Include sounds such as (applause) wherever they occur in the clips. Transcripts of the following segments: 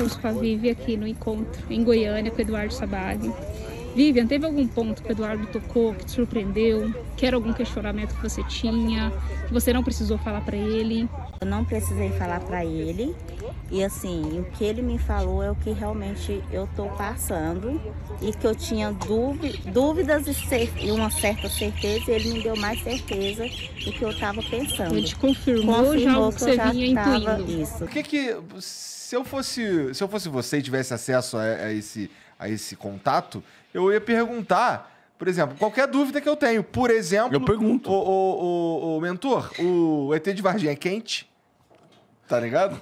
curso com a Vivi aqui no encontro em Goiânia com o Eduardo Sabag. Vivian, teve algum ponto que o Eduardo tocou, que te surpreendeu? Que era algum questionamento que você tinha, que você não precisou falar para ele? Eu não precisei falar para ele. E assim, o que ele me falou é o que realmente eu tô passando e que eu tinha dúvidas e, uma certa certeza, e ele me deu mais certeza do que eu tava pensando. Ele te confirmou, confirmou já o que, que você vinha intuindo. Isso. O que que se eu fosse, se eu fosse você e tivesse acesso a, a esse, a esse contato, eu ia perguntar por exemplo, qualquer dúvida que eu tenho. Por exemplo. Eu pergunto. O, o, o, o, mentor, o ET de Varginha é quente? Tá ligado?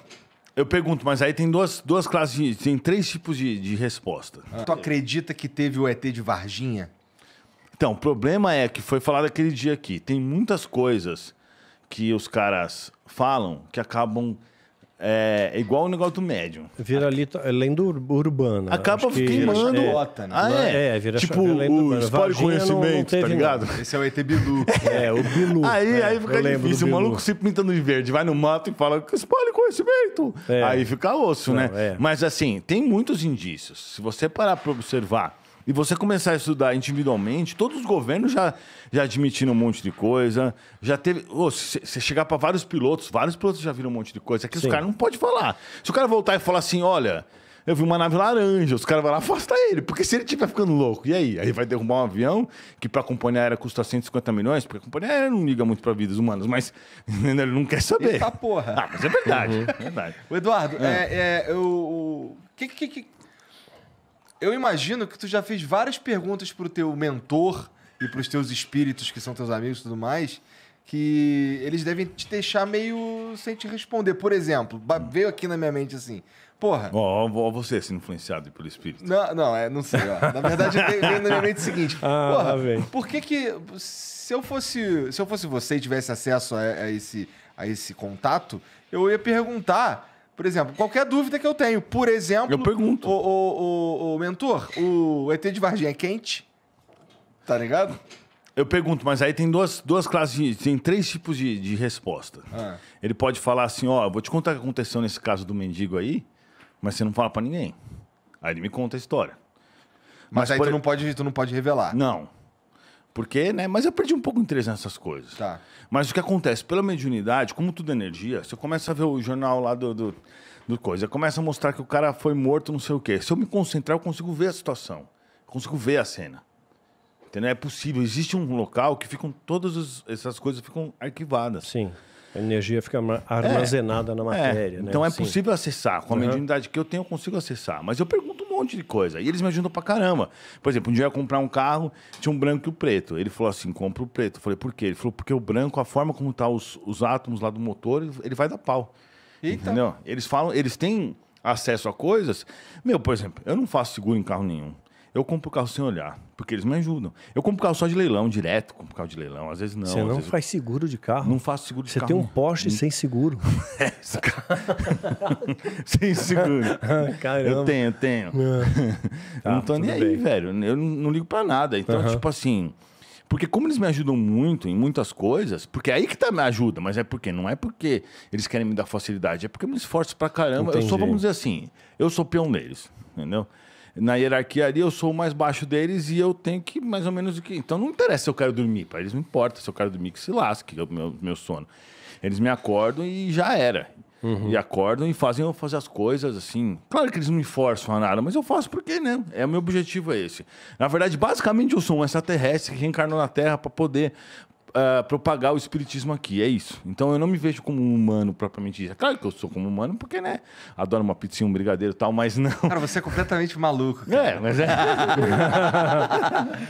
Eu pergunto, mas aí tem duas, duas classes, de, tem três tipos de, de resposta. Ah. Tu acredita que teve o ET de Varginha? Então, o problema é que foi falado aquele dia aqui. Tem muitas coisas que os caras falam que acabam é, é, igual o negócio do médium. Vira ali, é lenda urbana. Acaba que... queimando. É, né? Ah, é. é vira tipo, o urbana. Espalha conhecimento, não, não tá ligado? Esse é o ET Bilu. (laughs) é, o Bilu. Aí, é, aí fica difícil. O maluco se pintando de verde, vai no mato e fala, espalha conhecimento. É. Aí fica osso, não, né? É. Mas assim, tem muitos indícios. Se você parar pra observar e você começar a estudar individualmente, todos os governos já, já admitiram um monte de coisa. Já teve. Você oh, chegar para vários pilotos, vários pilotos já viram um monte de coisa. Aqui os caras não podem falar. Se o cara voltar e falar assim, olha. Eu vi uma nave laranja, os caras vão lá afasta ele, porque se ele estiver ficando louco, e aí? Aí vai derrubar um avião que para a companhia aérea custa 150 milhões, porque a companhia aérea não liga muito para vidas humanas, mas (laughs) ele não quer saber. Eita porra! Ah, mas é verdade, uhum. é verdade. O Eduardo, é. É, é, o que, que, que eu imagino que tu já fez várias perguntas pro teu mentor e pros teus espíritos, que são teus amigos e tudo mais, que eles devem te deixar meio sem te responder. Por exemplo, hum. veio aqui na minha mente assim, porra... Ó, oh, você é sendo influenciado pelo espírito. Não, não, é, não sei. Ó. Na verdade, (laughs) veio na minha mente o seguinte, ah, porra, véio. por que que... Se eu fosse, se eu fosse você e tivesse acesso a, a esse, a esse contato, eu ia perguntar por exemplo, qualquer dúvida que eu tenho, por exemplo. Eu pergunto. O, o, o, o mentor, o ET de Varginha é quente? Tá ligado? Eu pergunto, mas aí tem duas, duas classes, de, tem três tipos de, de resposta. Ah. Ele pode falar assim: ó, vou te contar o que aconteceu nesse caso do mendigo aí, mas você não fala para ninguém. Aí ele me conta a história. Mas, mas aí por... tu, não pode, tu não pode revelar. Não. Porque, né? Mas eu perdi um pouco de interesse nessas coisas. Tá. Mas o que acontece? Pela mediunidade, como tudo é energia, você começa a ver o jornal lá do, do, do coisa, começa a mostrar que o cara foi morto, não sei o quê. Se eu me concentrar, eu consigo ver a situação. Eu consigo ver a cena. Entendeu? É possível. Existe um local que ficam todas as, essas coisas ficam arquivadas. Sim. A energia fica é. armazenada é, na matéria. É. Então né? é Sim. possível acessar. Com a uhum. mediunidade que eu tenho, eu consigo acessar. Mas eu pergunto monte de coisa. E eles me ajudam pra caramba. Por exemplo, um dia eu ia comprar um carro, tinha um branco e o um preto. Ele falou assim: compra o preto. Eu falei, por quê? Ele falou, porque o branco, a forma como tá os, os átomos lá do motor, ele vai dar pau. Eita. Entendeu? Eles falam, eles têm acesso a coisas. Meu, por exemplo, eu não faço seguro em carro nenhum. Eu compro carro sem olhar, porque eles me ajudam. Eu compro carro só de leilão, direto, compro carro de leilão, às vezes não. Você não faz seguro de carro? Não faço seguro de Você carro. Você tem um Porsche sem seguro. (laughs) é, (laughs) sem seguro. (laughs) Caramba. Eu tenho, eu tenho. não tá, tô nem aí, bem. velho. Eu não ligo para nada. Então, tipo assim. Porque como eles me ajudam muito em muitas coisas, porque é aí que tá me ajuda, mas é porque não é porque eles querem me dar facilidade, é porque eu me esforço pra caramba. Entendi. Eu sou, vamos dizer assim, eu sou peão deles, entendeu? na hierarquia ali, eu sou o mais baixo deles e eu tenho que mais ou menos Então não interessa se eu quero dormir, para eles não importa se eu quero dormir, que se lasque, que é o meu, meu sono. Eles me acordam e já era. Uhum. E acordam e fazem eu fazer as coisas assim. Claro que eles não me forçam a nada, mas eu faço porque, né? É o meu objetivo é esse. Na verdade, basicamente eu sou um extraterrestre que reencarnou na Terra para poder uh, propagar o espiritismo aqui, é isso. Então eu não me vejo como um humano propriamente dito. Claro que eu sou como humano, porque, né? Adoro uma pizzinha, um brigadeiro e tal, mas não. Cara, você é completamente maluco. Cara. É, mas é. (laughs)